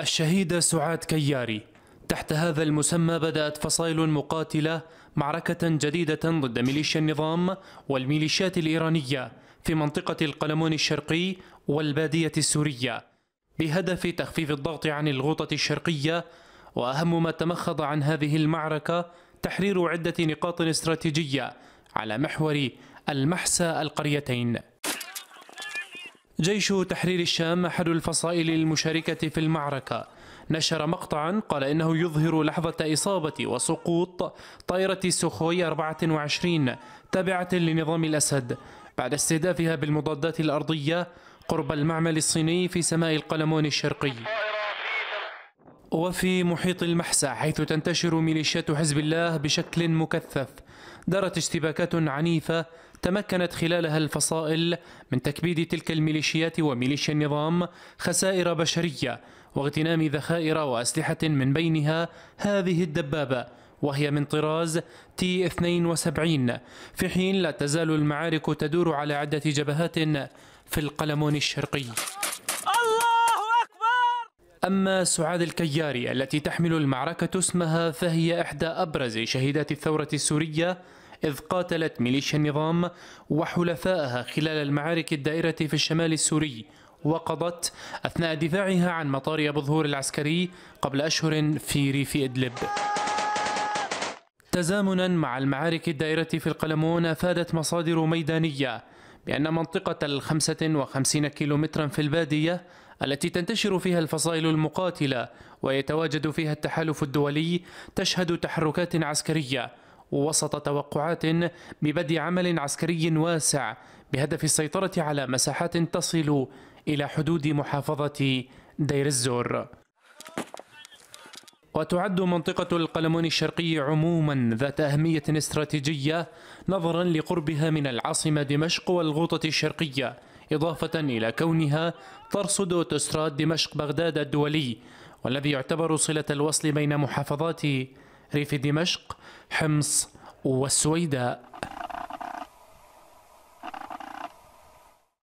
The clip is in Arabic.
الشهيدة سعاد كياري تحت هذا المسمى بدأت فصائل مقاتلة معركة جديدة ضد ميليشيا النظام والميليشيات الإيرانية في منطقة القلمون الشرقي والبادية السورية بهدف تخفيف الضغط عن الغوطة الشرقية وأهم ما تمخض عن هذه المعركة تحرير عدة نقاط استراتيجية على محور المحسى القريتين جيش تحرير الشام أحد الفصائل المشاركة في المعركة نشر مقطعا قال إنه يظهر لحظة إصابة وسقوط طائرة سوخوي 24 تابعة لنظام الأسد بعد استهدافها بالمضادات الأرضية قرب المعمل الصيني في سماء القلمون الشرقي وفي محيط المحسى حيث تنتشر ميليشيات حزب الله بشكل مكثف دارت اشتباكات عنيفة تمكنت خلالها الفصائل من تكبيد تلك الميليشيات وميليشيا النظام خسائر بشرية واغتنام ذخائر وأسلحة من بينها هذه الدبابة وهي من طراز تي 72 في حين لا تزال المعارك تدور على عدة جبهات في القلمون الشرقي أما سعاد الكياري التي تحمل المعركة اسمها فهي إحدى أبرز شهيدات الثورة السورية إذ قاتلت ميليشيا النظام وحلفائها خلال المعارك الدائرة في الشمال السوري وقضت أثناء دفاعها عن مطار أبو ظهور العسكري قبل أشهر في ريف إدلب تزامنا مع المعارك الدائرة في القلمون أفادت مصادر ميدانية بأن منطقة الخمسة وخمسين كيلومترا في البادية التي تنتشر فيها الفصائل المقاتلة ويتواجد فيها التحالف الدولي تشهد تحركات عسكرية ووسط توقعات ببدء عمل عسكري واسع بهدف السيطرة على مساحات تصل إلى حدود محافظة دير الزور وتعد منطقة القلمون الشرقي عموما ذات أهمية استراتيجية نظرا لقربها من العاصمة دمشق والغوطة الشرقية إضافة إلى كونها ترصد أوتوستراد دمشق بغداد الدولي والذي يعتبر صلة الوصل بين محافظات ريف دمشق حمص والسويداء